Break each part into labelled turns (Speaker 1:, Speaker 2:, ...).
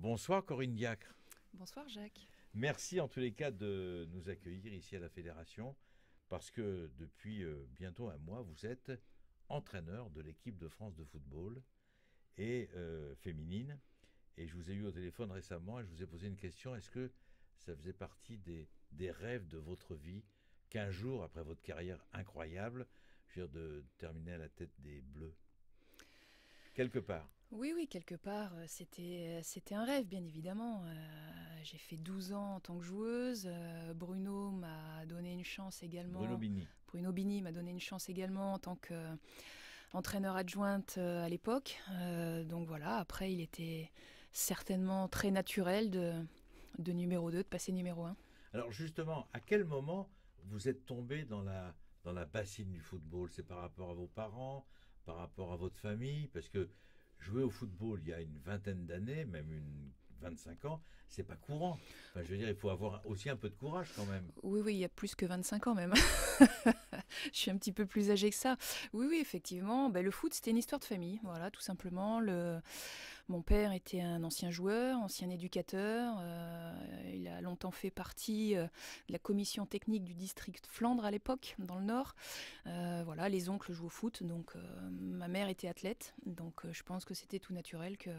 Speaker 1: Bonsoir Corinne Diacre.
Speaker 2: Bonsoir Jacques.
Speaker 1: Merci en tous les cas de nous accueillir ici à la Fédération parce que depuis euh, bientôt un mois, vous êtes entraîneur de l'équipe de France de football et euh, féminine. Et je vous ai eu au téléphone récemment et je vous ai posé une question. Est-ce que ça faisait partie des, des rêves de votre vie qu'un jour, après votre carrière incroyable, je veux de terminer à la tête des Bleus quelque part.
Speaker 2: Oui, oui, quelque part, euh, euh, c'était, un rêve, bien évidemment. Euh, j'ai fait 12 ans en tant que joueuse. Bruno m'a donné une chance également. Bruno Bini. Bruno Bini m'a donné une chance également en tant qu'entraîneur adjointe à l'époque. donc voilà, après, il était certainement très naturel de, de numéro 2, de passer numéro 1.
Speaker 1: Alors justement, à quel moment vous êtes tombé dans la, dans la bassine du football C'est par rapport à vos parents par rapport à votre famille, parce que jouer au football il y a une vingtaine d'années, même une 25 ans, c'est pas courant. je veux dire, il faut avoir aussi un peu de courage quand même. Oui,
Speaker 2: oui, il y a plus que 25 ans même. je suis un petit peu plus âgée que ça. Oui, oui, effectivement. Ben, le foot, c'était une histoire de famille, voilà, tout simplement. Le... Mon père était un ancien joueur, ancien éducateur. Euh, il a longtemps fait partie euh, de la commission technique du district Flandre à l'époque, dans le Nord. Euh, voilà, les oncles jouent au foot, donc ma mère était athlète, donc je pense que c'était tout naturel que,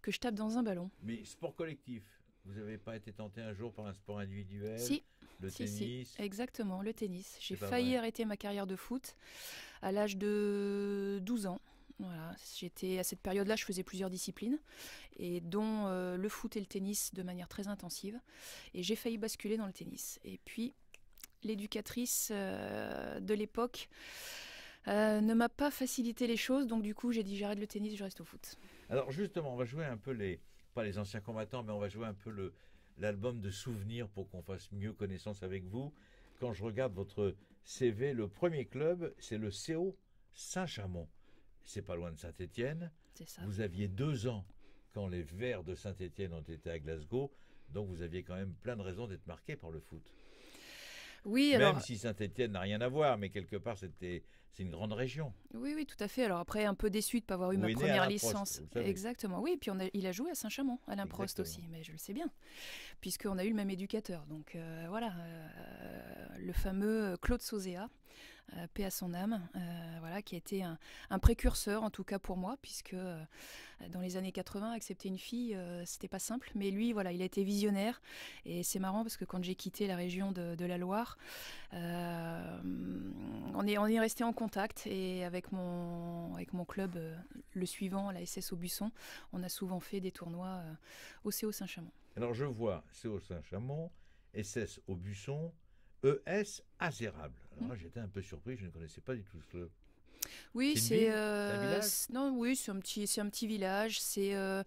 Speaker 2: que je tape dans un ballon.
Speaker 1: Mais sport collectif, vous n'avez pas été tenté un jour par un sport individuel Si. Le tennis
Speaker 2: Exactement, le tennis. J'ai failli arrêter ma carrière de foot à l'âge de 12 ans j'étais à cette période-là, je faisais plusieurs disciplines, et dont euh, le foot et le tennis de manière très intensive. Et j'ai failli basculer dans le tennis. Et puis, l'éducatrice euh, de l'époque euh, ne m'a pas facilité les choses, donc du coup, j'ai dit j'arrête le tennis, je reste au foot.
Speaker 1: Alors justement, on va jouer un peu les, pas les anciens combattants, mais on va jouer un peu l'album de souvenirs pour qu'on fasse mieux connaissance avec vous. Quand je regarde votre CV, le premier club, c'est le CO Saint-Chamond c'est pas loin de Saint-Étienne. Vous aviez deux ans quand les Verts de Saint-Étienne ont été à Glasgow, donc vous aviez quand même plein de raisons d'être marqué par le foot. Oui, Même si Saint-Etienne n'a rien à voir, mais quelque part, c'était, c'est une grande région. Oui,
Speaker 2: oui, tout à fait. Alors après, un peu déçu de ne pas avoir eu ma première licence. Exactement, oui. puis il a joué à Saint-Chamond, à l'improst aussi, mais je le sais bien, puisqu'on a eu le même éducateur. Donc euh, voilà, euh, le fameux euh, Claude Sauzéa, euh, paix à son âme, euh, voilà, qui a été un, précurseur en tout cas pour moi, puisque euh, dans les années 80, accepter une fille, c'était pas simple. Mais lui, voilà, il a été visionnaire, et c'est marrant parce que quand j'ai quitté la région de, la Loire, on est resté en contact et avec mon club, le suivant, la SS Aubusson, on a souvent fait des tournois au CO Saint-Chamond.
Speaker 1: Alors je vois CO Saint-Chamond, SS Aubusson. ES Azérable. Alors mmh. j'étais un peu surpris, je ne connaissais pas du tout ce Oui, c'est euh,
Speaker 2: non, oui, c'est un petit, c'est un petit village. C'est euh,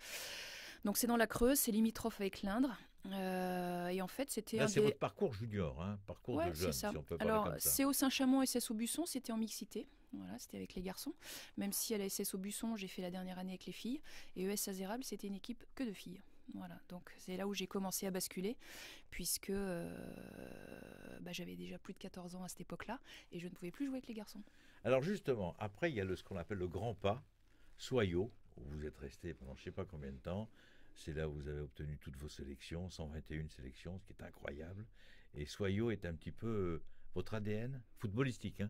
Speaker 2: donc c'est dans la Creuse, c'est limitrophe avec l'Indre. Euh, et en fait, c'était un c'est votre
Speaker 1: parcours junior, hein, parcours de jeune, ça. si on Alors, c'est
Speaker 2: Saint-Chamond et SS Aubusson, c'était en mixité. Voilà, c'était avec les garçons. Même si à la SS Aubusson, j'ai fait la dernière année avec les filles. Et ES Azérable, c'était une équipe que de filles. Voilà, donc c'est là où j'ai commencé à basculer, puisque euh, bah, j'avais déjà plus de 14 ans à cette époque-là, et je ne pouvais plus jouer avec les garçons.
Speaker 1: Alors justement, après, il y a ce qu'on appelle le grand pas, Soyo, où vous êtes resté pendant je ne sais pas combien de temps. C'est là où vous avez obtenu toutes vos sélections, 121 sélections, ce qui est incroyable. Et Soyo est un petit peu euh, votre ADN footballistique. Hein.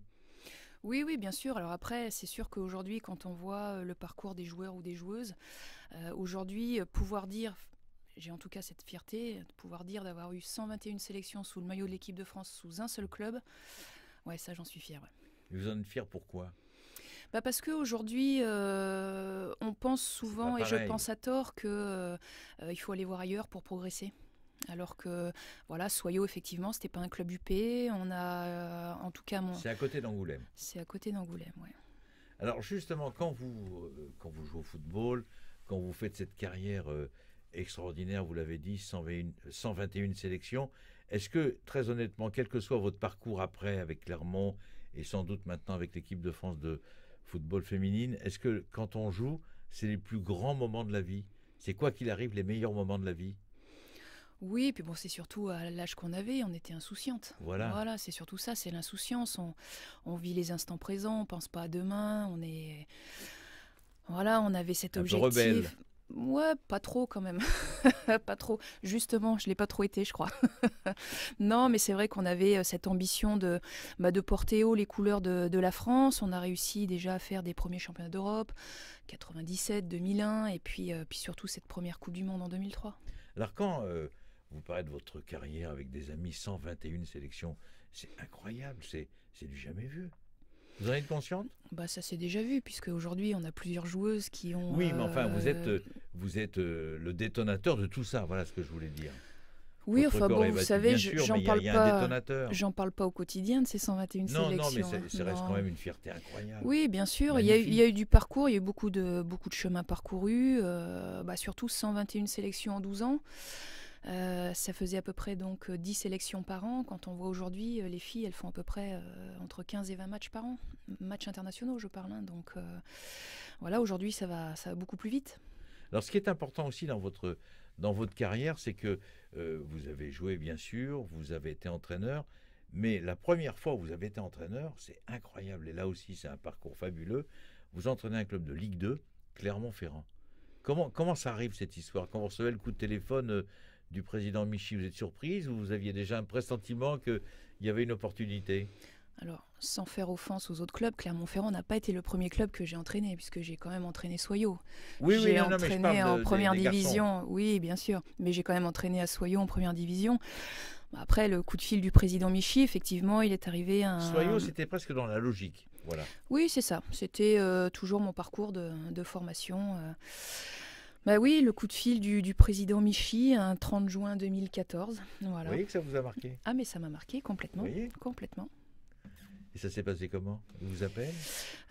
Speaker 2: Oui, oui, bien sûr. Alors après, c'est sûr qu'aujourd'hui, quand on voit euh, le parcours des joueurs ou des joueuses, euh, aujourd'hui, euh, pouvoir dire j'ai en tout cas cette fierté de pouvoir dire d'avoir eu 121 sélections sous le maillot de l'équipe de France sous un seul club. Ouais, ça j'en suis fière.
Speaker 1: Vous en êtes fier pourquoi
Speaker 2: bah, parce qu'aujourd'hui, on pense souvent, et je pense à tort, qu'il faut aller voir ailleurs pour progresser. Alors que, voilà, soyons effectivement, n'était pas un club UP. On a, euh, en tout cas, mon. C'est
Speaker 1: à côté d'Angoulême.
Speaker 2: C'est à côté d'Angoulême, oui.
Speaker 1: Alors, justement, quand vous, euh, quand vous jouez au football, quand vous faites cette carrière euh, extraordinaire, vous l'avez dit, 121, 121 sélections, est-ce que, très honnêtement, quel que soit votre parcours après avec Clermont et sans doute maintenant avec l'équipe de France de football féminine, est-ce que quand on joue, c'est les plus grands moments de la vie C'est quoi qu'il arrive, les meilleurs moments de la vie
Speaker 2: oui, puis bon, c'est surtout à l'âge qu'on avait, on était insouciante. Voilà. Voilà, c'est surtout ça, c'est l'insouciance. On, vit les instants présents, on pense pas à demain, on est. Voilà, on avait cet objectif. rebelle. Ouais, pas trop quand même. pas trop. Justement, je l'ai pas trop été, je crois. non, mais c'est vrai qu'on avait euh, cette ambition de, bah, de porter haut les couleurs de, la France. On a réussi déjà à faire des premiers championnats d'Europe, 97, 2001, et puis, euh, puis surtout cette première Coupe du Monde en 2003.
Speaker 1: Alors quand euh, vous parlez de votre carrière avec des amis, 121 sélections. C'est incroyable, c'est du jamais vu. Vous en êtes consciente
Speaker 2: Bah ça s'est déjà vu puisque aujourd'hui on a plusieurs joueuses qui ont. Oui, mais enfin vous êtes euh,
Speaker 1: vous êtes euh, le détonateur de tout ça. Voilà ce que je voulais dire. Oui, enfin bon, vous savez, j'en parle pas. J'en
Speaker 2: parle pas au quotidien de ces 121 sélections. Non, mais ça, hein. reste quand même une fierté incroyable. Oui, bien sûr. Il y, a, eu du parcours, il y a eu beaucoup de beaucoup de chemins parcourus. Euh, bah, surtout 121 sélections en 12 ans. Euh, ça faisait à peu près donc 10 euh, sélections par an. Quand on voit aujourd'hui, euh, les filles, elles font à peu près entre 15 et 20 matchs par an. Matchs internationaux, je parle. Hein, donc voilà, aujourd'hui, ça va, ça beaucoup plus vite.
Speaker 1: Alors ce qui est important aussi dans votre, dans votre carrière, c'est que vous avez joué, bien sûr, vous avez été entraîneur, mais la première fois où vous avez été entraîneur, c'est incroyable. Et là aussi, c'est un parcours fabuleux. Vous entraînez un club de Ligue 2, Clermont-Ferrand. Comment, comment ça arrive cette histoire Quand vous recevez le coup de téléphone du président Michi, vous êtes surprise ou vous aviez déjà un pressentiment qu'il y avait une opportunité
Speaker 2: alors, sans faire offense aux autres clubs, Clermont-Ferrand n'a pas été le premier club que j'ai entraîné, puisque j'ai quand même entraîné soyot. Oui, oui, entraîné en première division. Oui, bien sûr. Mais j'ai quand même entraîné à Soyaux en première division. Bah, après, le coup de fil du président Michi, effectivement, il est arrivé à... Soyaux, c'était
Speaker 1: presque dans la logique. Voilà.
Speaker 2: Oui, c'est ça. C'était euh, toujours mon parcours de, formation. Euh, bah oui, le coup de fil du, président Michi, un 30 juin 2014. Vous voyez que ça vous a marqué Ah mais ça m'a marqué complètement. complètement.
Speaker 1: Et ça s'est passé comment Vous vous appelle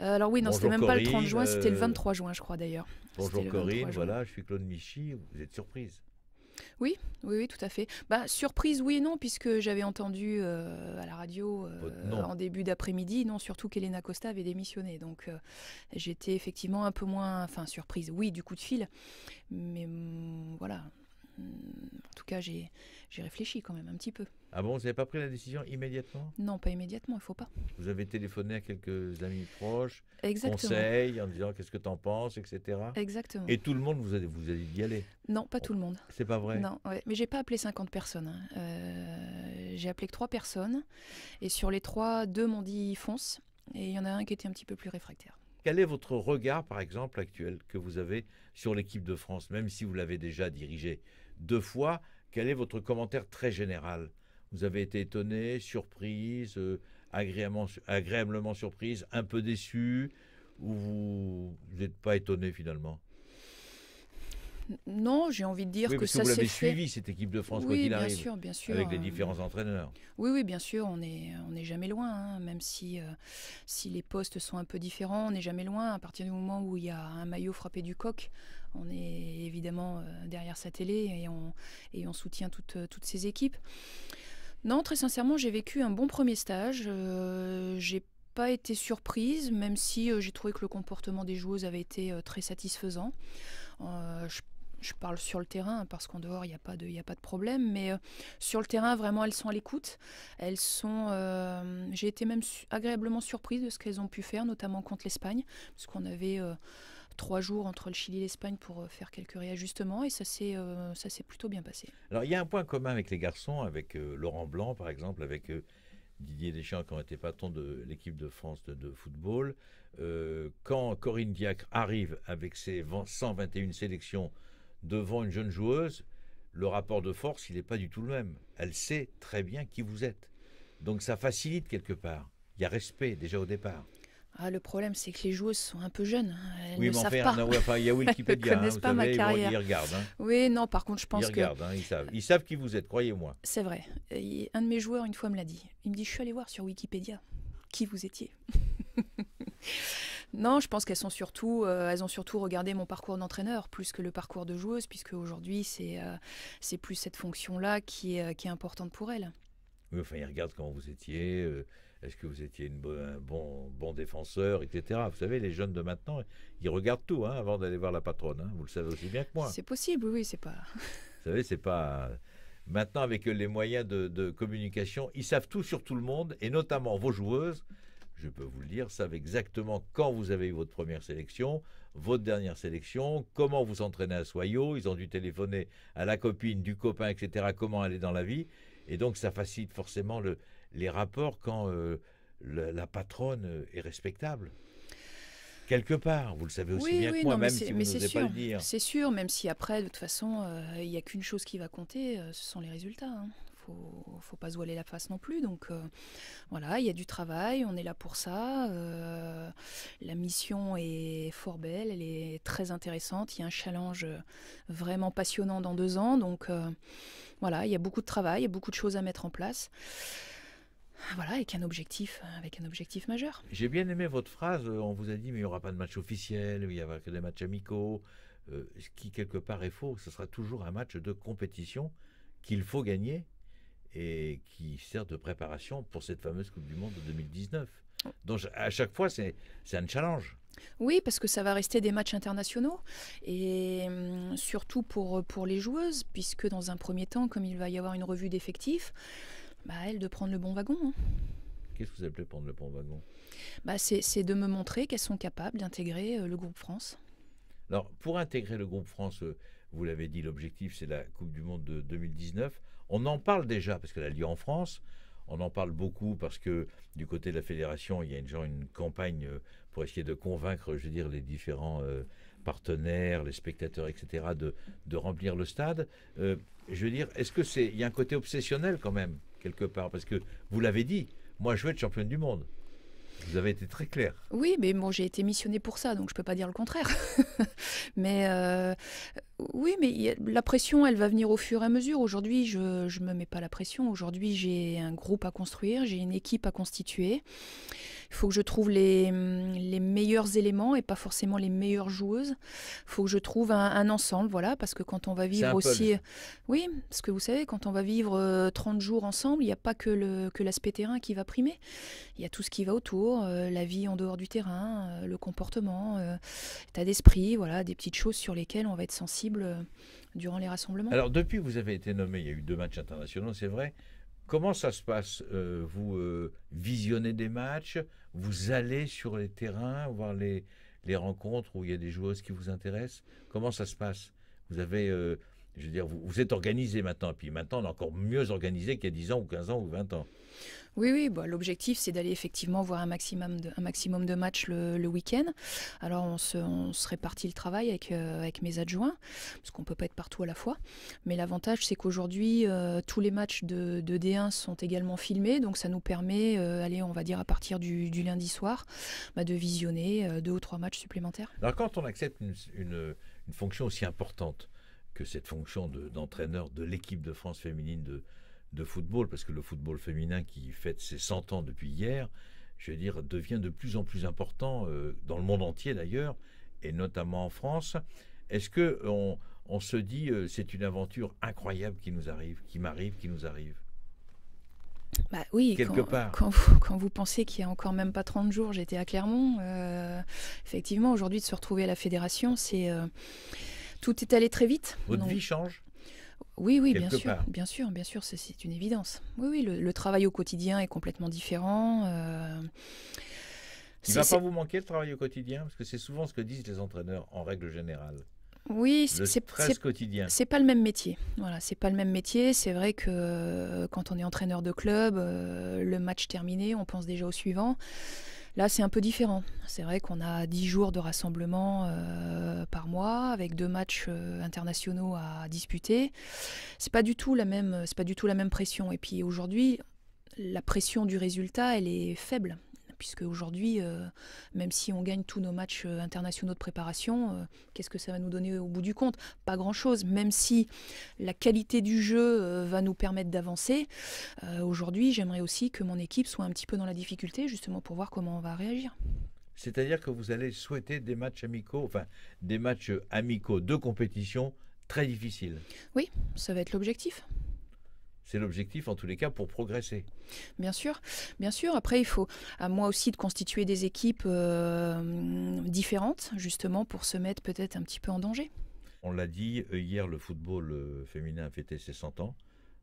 Speaker 1: euh, Alors oui, non, c'était même pas le 30 juin, c'était le 23 euh, juin, je crois d'ailleurs. Bonjour Corinne, voilà, je suis Claude Michi, vous êtes surprise.
Speaker 2: Oui, oui, oui, tout à fait. Bah, surprise, oui et non, puisque j'avais entendu euh, à la radio euh, en début d'après-midi, non, surtout qu'Elena Costa avait démissionné. Donc euh, j'étais effectivement un peu moins, enfin, surprise, oui, du coup de fil. Mais mm, voilà, mm, en tout cas, j'ai réfléchi quand même un petit peu.
Speaker 1: Ah bon, vous n'avez pas pris la décision immédiatement
Speaker 2: Non, pas immédiatement, il faut pas.
Speaker 1: Vous avez téléphoné à quelques amis proches, conseils, en disant qu'est-ce que tu en penses, etc.
Speaker 2: Exactement. Et
Speaker 1: tout le monde, vous a vous allez aller
Speaker 2: Non, pas tout le monde.
Speaker 1: C'est pas vrai Non,
Speaker 2: ouais. mais j'ai pas appelé 50 personnes. Hein. Euh, j'ai appelé que 3 personnes, et sur les 3, 2 m'ont dit fonce, et il y en a un qui était un petit peu plus réfractaire.
Speaker 1: Quel est votre regard, par exemple, actuel que vous avez sur l'équipe de France, même si vous l'avez déjà dirigée deux fois Quel est votre commentaire très général vous avez été étonné, surprise, euh, agréablement, surprise, un peu déçu, ou vous n'êtes pas étonné finalement
Speaker 2: non, j'ai envie de dire que ça s'est Vous l'avez suivi
Speaker 1: cette équipe de France oui, bien sûr, avec les euh, différents entraîneurs.
Speaker 2: Oui, oui, bien sûr, on n'est on jamais loin, hein, même si, euh, si les postes sont un peu différents, on n'est jamais loin. À partir du moment où il y a un maillot frappé du coq, on est évidemment derrière sa télé et on, et on soutient toutes, toutes ces équipes. Non, très sincèrement, j'ai vécu un bon premier stage. Euh, j'ai pas été surprise, même si euh, j'ai trouvé que le comportement des joueuses avait été euh, très satisfaisant. Euh, je, parle sur le terrain hein, parce qu'en dehors, il n'y a, pas de, a pas de problème. Mais sur le terrain, vraiment, elles sont à l'écoute. Elles sont. j'ai été même agréablement surprise de ce qu'elles ont pu faire, notamment contre l'Espagne, puisqu'on qu'on avait trois jours entre le Chili et l'Espagne pour euh, faire quelques réajustements et euh, ça s'est plutôt bien passé.
Speaker 1: Alors il y a un point commun avec les garçons, avec euh, Laurent Blanc par exemple, avec Didier Deschamps qui ont été patron de l'équipe de France de, football. quand Corinne Diacre arrive avec ses 121 sélections devant une jeune joueuse, le rapport de force, il n'est pas du tout le même. Elle sait très bien qui vous êtes. Donc ça facilite quelque part. Il y a respect déjà au départ.
Speaker 2: Ah, le problème, c'est que les joueuses sont un peu jeunes. Hein. Elles oui, ne mais savent pas. il y a Wikipédia. Elles ne hein, connaissent pas ma carrière. ils hein. Oui, non, par contre, je pense que.
Speaker 1: ils savent. qui vous êtes, croyez-moi. C'est vrai. un
Speaker 2: de mes joueurs, une fois, me l'a dit. Il me dit Je suis allé voir sur Wikipédia qui vous étiez. non, je pense qu'elles sont surtout, euh, elles ont surtout regardé mon parcours d'entraîneur plus que le parcours de joueuse, puisque aujourd'hui c'est euh, plus cette fonction-là qui est, euh, qui est importante pour elles.
Speaker 1: Oui, enfin, ils regardent comment vous étiez, est-ce que vous étiez un bon, défenseur, etc. Vous savez, les jeunes de maintenant, ils regardent tout hein, avant d'aller voir la patronne. Hein. Vous le savez aussi bien que moi. C'est
Speaker 2: possible, oui, c'est pas.
Speaker 1: Vous savez, c'est pas. Maintenant, avec les moyens de, communication, ils savent tout sur tout le monde, et notamment vos joueuses. Je peux vous le dire, savent exactement quand vous avez eu votre première sélection, votre dernière sélection, comment vous entraînez à Soyot. Ils ont dû téléphoner à la copine, du copain, etc. Comment aller dans la vie. Et donc, ça facilite forcément le, les rapports quand euh, la, patronne euh, est respectable Quelque part, vous le savez aussi bien que moi, même si vous n'osez pas le dire. C'est
Speaker 2: sûr, même si après, de toute façon, euh, il n'y a qu'une chose qui va compter, ce sont les résultats. Il hein. faut, faut pas se voiler la face non plus. Donc voilà, il y a du travail, on est là pour ça. la mission est fort belle, elle est très intéressante. Il y a un challenge vraiment passionnant dans deux ans. Donc voilà, il y a beaucoup de travail, il y a beaucoup de choses à mettre en place. Voilà, avec un objectif, euh, avec un objectif majeur.
Speaker 1: J'ai bien aimé votre phrase. Euh, on vous a dit, mais il n'y aura pas de match officiel, il n'y aura que des matchs amicaux. Euh, ce qui, quelque part, est faux. Ce sera toujours un match de compétition qu'il faut gagner et qui sert de préparation pour cette fameuse Coupe du Monde de 2019. Donc, à chaque fois, c'est un challenge.
Speaker 2: Oui, parce que ça va rester des matchs internationaux et hum, surtout pour, pour les joueuses, puisque dans un premier temps, comme il va y avoir une revue d'effectifs, bah, elle, de prendre le bon wagon. Hein.
Speaker 1: Qu'est-ce que vous appelez prendre le bon wagon
Speaker 2: bah, C'est de me montrer qu'elles sont capables d'intégrer euh, le groupe France.
Speaker 1: Alors, pour intégrer le groupe France, euh, vous l'avez dit, l'objectif, c'est la Coupe du Monde de 2019. On en parle déjà, parce qu'elle a lieu en France. On en parle beaucoup parce que du côté de la fédération, il y a une, genre, une campagne euh, pour essayer de convaincre, je veux dire, les différents partenaires, les spectateurs, etc., de, remplir le stade. je veux dire, est-ce que c'est, il y a un côté obsessionnel quand même quelque part Parce que vous l'avez dit, moi je veux être championne du monde. Vous avez été très clair.
Speaker 2: Oui, mais bon, j'ai été missionnée pour ça, donc je ne peux pas dire le contraire. mais euh, oui, mais la pression, elle va venir au fur et à mesure. Aujourd'hui, je ne me mets pas la pression. Aujourd'hui, j'ai un groupe à construire, j'ai une équipe à constituer. Il faut que je trouve les, mm, les, meilleurs éléments et pas forcément les meilleures joueuses. Il faut que je trouve un, ensemble, voilà, parce que quand on va vivre aussi... Euh, oui, parce que vous savez, quand on va vivre 30 euh, jours ensemble, il n'y a pas que, que l'aspect terrain qui va primer. Il y a tout ce qui va autour, euh, la vie en dehors du terrain, le comportement, l'état d'esprit, voilà, des petites choses sur lesquelles on va être sensible durant les rassemblements. Alors
Speaker 1: depuis que vous avez été nommé, il y a eu deux matchs internationaux, c'est vrai. Comment ça se passe Vous visionnez des matchs vous allez sur les terrains, voir les, rencontres où il y a des joueuses qui vous intéressent Comment ça se passe Vous avez euh, je veux dire, vous, êtes organisé maintenant, et puis maintenant on est encore mieux organisé qu'il y a 10 ans ou 15 ans ou 20 ans.
Speaker 2: Oui, oui, bah, l'objectif c'est d'aller effectivement voir un maximum de, maximum de matchs le, week-end. Alors on se, on répartit le travail avec, euh, avec mes adjoints, parce qu'on ne peut pas être partout à la fois. Mais l'avantage c'est qu'aujourd'hui, euh, tous les matchs de, D1 sont également filmés, donc ça nous permet, euh, on va dire à partir du, lundi soir, bah, de visionner euh, deux ou trois matchs supplémentaires.
Speaker 1: Alors quand on accepte une fonction aussi importante, que cette fonction d'entraîneur de, l'équipe de France féminine de, de football, parce que le football féminin qui fête ses 100 ans depuis hier, je veux dire, devient de plus en plus important euh, dans le monde entier d'ailleurs, et notamment en France. Est-ce que on, se dit euh, c'est une aventure incroyable qui nous arrive, qui m'arrive, qui nous arrive
Speaker 2: bah oui, Quelque quand, part. Quand, vous, pensez qu'il n'y a encore même pas 30 jours, j'étais à Clermont. Euh, effectivement, aujourd'hui, de se retrouver à la fédération, c'est tout est allé très vite. Votre vie change oui, oui, bien sûr, bien sûr, bien sûr, c'est une évidence. Oui, oui, le, travail au quotidien est complètement différent. Euh,
Speaker 1: Il va pas vous manquer le travail au quotidien Parce que c'est souvent ce que disent les entraîneurs en règle générale. Oui, c'est presque quotidien. C'est
Speaker 2: pas le même métier. Voilà, c'est pas le même métier. C'est vrai que euh, quand on est entraîneur de club, euh, le match terminé, on pense déjà au suivant. Là, c'est un peu différent. C'est vrai qu'on a 10 jours de rassemblement euh, par mois avec deux matchs euh, internationaux à disputer. C'est pas c'est pas du tout la même pression. Et puis aujourd'hui, la pression du résultat, elle est faible puisque aujourd'hui, euh, même si on gagne tous nos matchs euh, internationaux de préparation, euh, qu'est-ce que ça va nous donner au bout du compte Pas grand-chose, même si la qualité du jeu va nous permettre d'avancer. aujourd'hui, j'aimerais aussi que mon équipe soit un petit peu dans la difficulté, justement pour voir comment on va réagir.
Speaker 1: C'est-à-dire que vous allez souhaiter des matchs amicaux, enfin des matchs amicaux de compétition très difficiles.
Speaker 2: Oui, ça va être l'objectif.
Speaker 1: C'est l'objectif, en tous les cas, pour progresser.
Speaker 2: Bien sûr, bien sûr. Après, il faut, à moi aussi, de constituer des équipes euh, différentes, justement, pour se mettre peut-être un petit peu en danger.
Speaker 1: On l'a dit, euh, hier, le football euh, féminin a fêté ses 100 ans.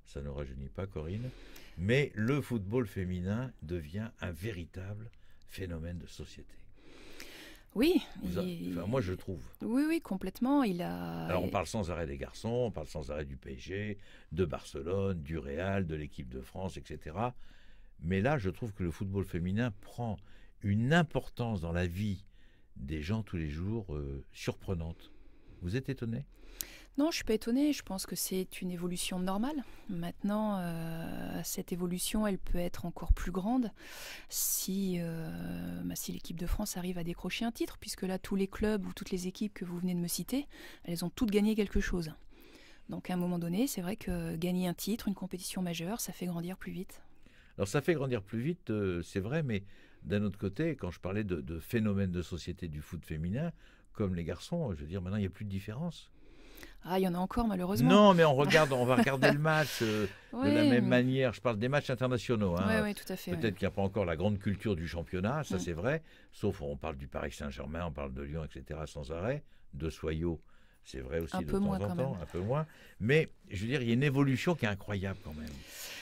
Speaker 1: Ça ne rajeunit pas, Corinne. Mais le football féminin devient un véritable phénomène de société.
Speaker 2: Oui. Enfin, moi, je trouve. Oui, oui, complètement. Il a. Alors, on
Speaker 1: parle sans arrêt des garçons, on parle sans arrêt du PSG, de Barcelone, du Real, de l'équipe de France, etc. Mais là, je trouve que le football féminin prend une importance dans la vie des gens tous les jours euh, surprenante. Vous êtes étonné
Speaker 2: non, je suis pas étonnée. Je pense que c'est une évolution normale. Maintenant, euh, cette évolution, elle peut être encore plus grande si, euh, bah, si l'équipe de France arrive à décrocher un titre, puisque là, tous les clubs ou toutes les équipes que vous venez de me citer, elles ont toutes gagné quelque chose. Donc, à un moment donné, c'est vrai que gagner un titre, une compétition majeure, ça fait grandir plus vite.
Speaker 1: Alors, ça fait grandir plus vite, euh, c'est vrai, mais d'un autre côté, quand je parlais de, de phénomène de société du foot féminin, comme les garçons, je veux dire, maintenant, il n'y a plus de différence.
Speaker 2: Ah, il y en a encore malheureusement. Non, mais on regarde, on va regarder le
Speaker 1: match euh, de la même manière. Je parle des matchs internationaux. Hein. Oui, tout à fait. Peut-être qu'il n'y a pas encore la grande culture du championnat, ça mm. c'est vrai. Sauf on parle du Paris Saint-Germain, on parle de Lyon, etc. Sans arrêt. De Soyaux, c'est vrai aussi de temps en temps, un peu moins. Mais je veux dire, il y a une évolution qui est incroyable quand même.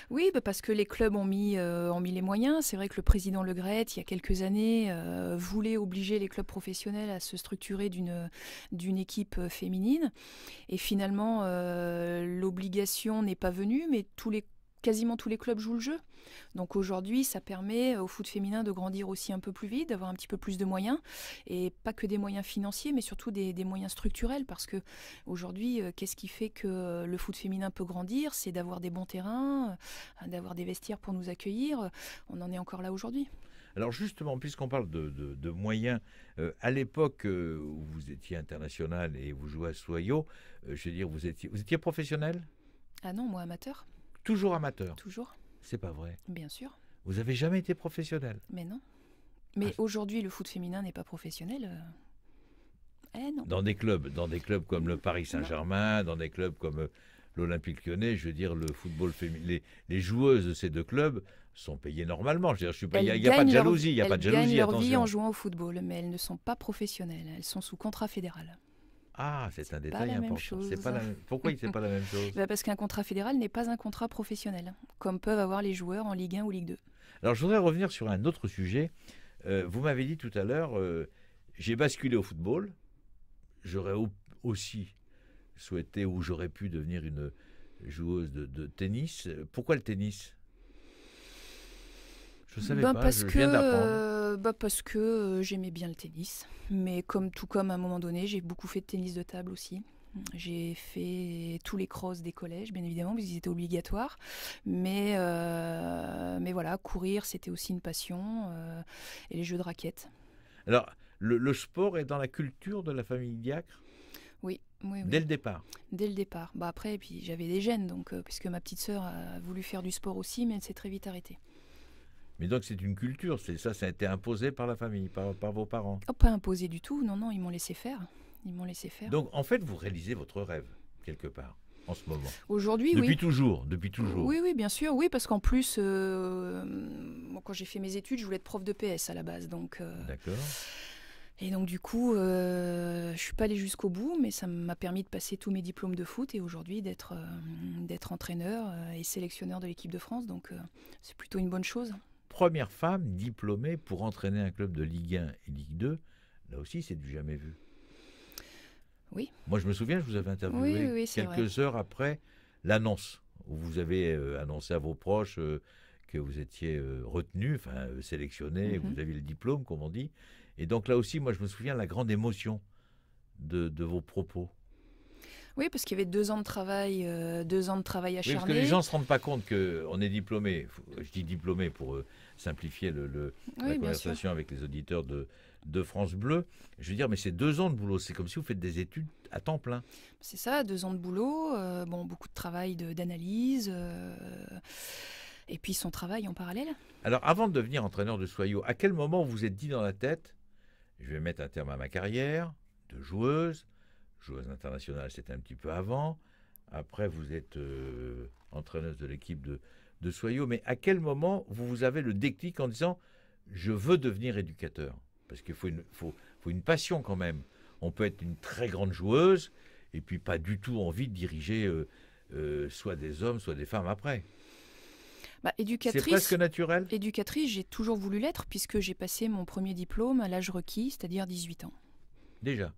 Speaker 2: Oui, bah, parce que les clubs euh, ont mis, les moyens. C'est vrai que le président Le Gret, il y a quelques années, euh, voulait obliger les clubs professionnels à se structurer d'une équipe euh, féminine. Et finalement, l'obligation n'est pas venue, mais tous les quasiment tous les clubs jouent le jeu. Donc aujourd'hui, ça permet au foot féminin de grandir aussi un peu plus vite, d'avoir un petit peu plus de moyens, et pas que des moyens financiers, mais surtout des, moyens structurels, parce que aujourd'hui, euh, qu'est-ce qui fait que le foot féminin peut grandir C'est d'avoir des bons terrains, euh, d'avoir des vestiaires pour nous accueillir. Euh, on en est encore là aujourd'hui.
Speaker 1: Alors justement, puisqu'on parle de, moyens, à l'époque où vous étiez international et vous jouez à Soyo, je veux dire, vous étiez, vous étiez professionnel
Speaker 2: Ah non, moi amateur.
Speaker 1: Toujours amateur Toujours. C'est pas vrai Bien sûr. Vous avez jamais été professionnel
Speaker 2: Mais non. Mais ah. aujourd'hui, le foot féminin n'est pas professionnel. Euh.
Speaker 1: Eh non. Dans des clubs, dans des clubs comme le Paris Saint-Germain, dans des clubs comme euh, l'Olympique Lyonnais, je veux dire le football féminin, les, joueuses de ces deux clubs sont payées normalement. Je veux dire, je suis il n'y a, pas de jalousie, il y a pas de jalousie. elles gagnent leur vie en
Speaker 2: jouant au football, mais elles ne sont pas professionnelles. Elles sont sous contrat fédéral.
Speaker 1: Ah, c'est un détail important. C'est pas la Pourquoi pas la même chose
Speaker 2: bah, Parce qu'un contrat fédéral n'est pas un contrat professionnel, comme peuvent avoir les joueurs en Ligue 1 ou Ligue 2.
Speaker 1: Alors je voudrais revenir sur un autre sujet. Euh, vous m'avez dit tout à l'heure, euh, j'ai basculé au football. J'aurais aussi souhaité ou j'aurais pu devenir une joueuse de tennis. Pourquoi le tennis ben, euh, ben, parce que,
Speaker 2: parce euh, que j'aimais bien le tennis. Mais comme tout comme à un moment donné, j'ai beaucoup fait de tennis de table aussi. J'ai fait tous les crosses des collèges, bien évidemment, parce qu'ils étaient obligatoires. Mais, euh, mais voilà, courir, c'était aussi une passion. et les jeux de raquettes.
Speaker 1: Alors, le, sport est dans la culture de la famille Diacre
Speaker 2: oui, oui, Dès le départ Dès le départ. Bah après, puis j'avais des gênes, donc, puisque ma petite sœur a voulu faire du sport aussi, mais elle s'est très vite arrêtée.
Speaker 1: Mais donc c'est une culture, c'est ça, ça a été imposé par la famille, par, vos parents.
Speaker 2: Oh, pas imposé du tout, non, non, ils m'ont laissé faire. Ils m'ont laissé faire. Donc
Speaker 1: en fait, vous réalisez votre rêve quelque part en ce moment.
Speaker 2: Aujourd'hui, oui. depuis toujours,
Speaker 1: depuis toujours. Oui,
Speaker 2: oui, bien sûr, oui, parce qu'en plus, euh, quand j'ai fait mes études, je voulais être prof de PS à la base, donc. Euh, D'accord. Et donc du coup, je euh, je suis pas allée jusqu'au bout, mais ça m'a permis de passer tous mes diplômes de foot et aujourd'hui d'être euh, d'être entraîneur et sélectionneur de l'équipe de France. Donc c'est plutôt une bonne chose
Speaker 1: première femme diplômée pour entraîner un club de Ligue 1 et Ligue 2, là aussi c'est du jamais vu. Oui. Moi je me souviens, je vous avais interviewé quelques heures après l'annonce, où vous avez euh, annoncé à vos proches euh, que vous étiez euh, retenu, enfin sélectionné, mhm. vous aviez le diplôme comme on dit. Et donc là aussi, moi je me souviens la grande émotion de, de vos propos.
Speaker 2: Oui, parce qu'il y avait deux ans de travail, euh, deux ans de travail acharné. Oui, parce que les gens ne
Speaker 1: se rendent pas compte qu'on est diplômé. Je dis diplômé pour euh, simplifier le, la conversation avec les auditeurs de, de France Bleu. Je veux dire, mais c'est deux ans de boulot. C'est comme si vous faites des études à temps plein.
Speaker 2: C'est ça, deux ans de boulot. Euh, bon, beaucoup de travail d'analyse. et puis son travail en parallèle.
Speaker 1: Alors, avant de devenir entraîneur de Soyou, à quel moment vous vous êtes dit dans la tête, je vais mettre un terme à ma carrière de joueuse, joueuse internationale, c'était un petit peu avant. Après, vous êtes euh, entraîneuse de l'équipe de, de Mais à quel moment vous, vous avez le déclic en disant je veux devenir éducateur Parce qu'il faut une, faut, faut une passion quand même. On peut être une très grande joueuse et puis pas du tout envie de diriger euh, euh, soit des hommes, soit des femmes après.
Speaker 2: Bah, éducatrice, c'est presque naturel. Éducatrice, j'ai toujours voulu l'être puisque j'ai passé mon premier diplôme à l'âge requis, c'est-à-dire 18 ans.
Speaker 1: Déjà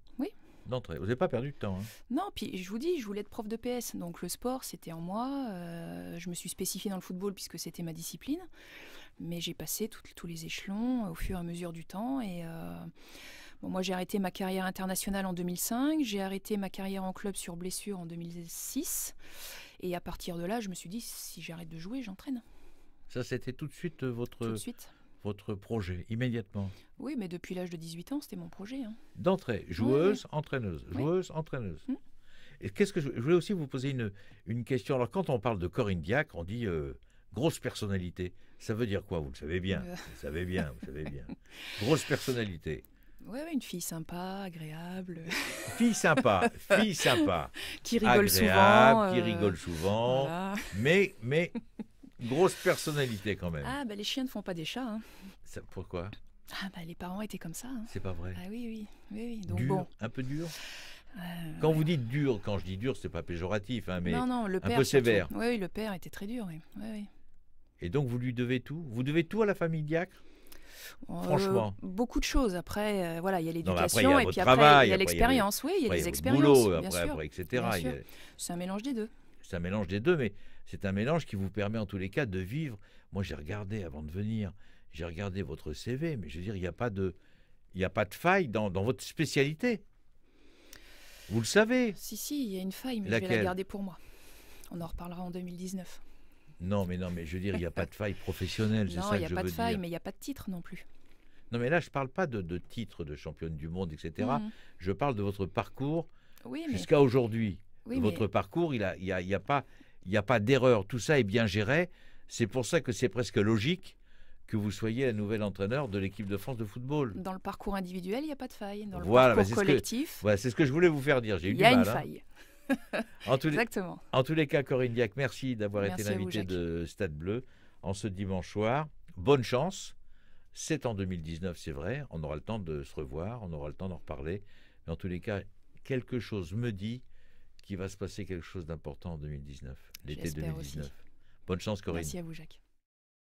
Speaker 1: vous n'avez pas perdu de temps. Hein.
Speaker 2: Non, puis je vous dis, je voulais être prof de PS. Donc le sport, c'était en moi. Euh, je me suis spécifiée dans le football puisque c'était ma discipline. Mais j'ai passé tous les échelons au fur et à mesure du temps. Et euh, moi, j'ai arrêté ma carrière internationale en 2005. J'ai arrêté ma carrière en club sur blessure en 2006. Et à partir de là, je me suis dit, si j'arrête de jouer, j'entraîne.
Speaker 1: Ça, c'était tout de suite euh, votre. Tout de suite votre projet immédiatement
Speaker 2: Oui, mais depuis l'âge de 18 ans, c'était mon projet. Hein.
Speaker 1: D'entrée, joueuse, entraîneuse, joueuse, hum. entraîneuse. Et qu'est-ce que je, voulais aussi vous poser une, une question. Alors, quand on parle de Corinne Diacre, on dit euh, grosse personnalité. Ça veut dire quoi Vous le savez bien. Euh. Vous savez bien. Vous savez bien. grosse personnalité.
Speaker 2: Oui, une fille sympa, agréable. Fille sympa, fille sympa. qui rigole souvent. Qui euh, rigole souvent.
Speaker 1: Mais, mais Grosse personnalité quand même.
Speaker 2: Ah, ben les chiens ne font pas des chats. Hein. pourquoi Ah, ben les parents étaient comme ça. Hein. C'est pas vrai. Ah oui, oui. oui, oui. Donc, bon.
Speaker 1: Un peu dur euh, Quand vous dites dur, quand je dis dur, c'est pas péjoratif, hein, mais un peu sévère. Oui,
Speaker 2: le père était très dur.
Speaker 1: Et donc vous lui devez tout Vous devez tout à la famille Diacre euh, Franchement.
Speaker 2: beaucoup de choses. Après, euh, voilà, il y a l'éducation et puis après, il y a l'expérience. Oui, il y a des expériences. Après, etc. C'est un mélange des deux
Speaker 1: c'est un mélange des deux, mais c'est un mélange qui vous permet en tous les cas de vivre. Moi, j'ai regardé avant de venir, j'ai regardé votre CV, mais je veux dire, il n'y a pas de, il a pas de faille dans, votre spécialité. Vous le savez. Si, si,
Speaker 2: il y a une faille, mais je vais la garder pour moi. On en reparlera en 2019.
Speaker 1: Non, mais non, mais je veux dire, il n'y a pas de faille professionnelle, que Non, il n'y a pas de faille, mais
Speaker 2: il n'y a pas de titre non plus.
Speaker 1: Non, mais là, je ne parle pas de, de, titre de championne du monde, etc. Mhm. Je parle de votre parcours oui, jusqu'à aujourd'hui. Votre parcours, il n'y a, il a, pas, il a pas d'erreur. Tout ça est bien géré. C'est pour ça que c'est presque logique que vous soyez un nouvel entraîneur de l'équipe de France de football.
Speaker 2: Dans le parcours individuel, il n'y a pas de faille. Dans le parcours bah, collectif,
Speaker 1: c'est ce, que je voulais vous faire dire. J'ai eu Il y a une hein. faille. en Exactement. en tous les cas, Corinne Diac, merci d'avoir été l'invité de Stade Bleu en ce dimanche soir. Bonne chance. C'est en 2019, c'est vrai. On aura le temps de se revoir, on aura le temps d'en reparler. Mais en tous les cas, quelque chose me dit qu'il va se passer quelque chose d'important en 2019, l'été 2019. Bonne chance Corinne. Merci
Speaker 2: à vous Jacques.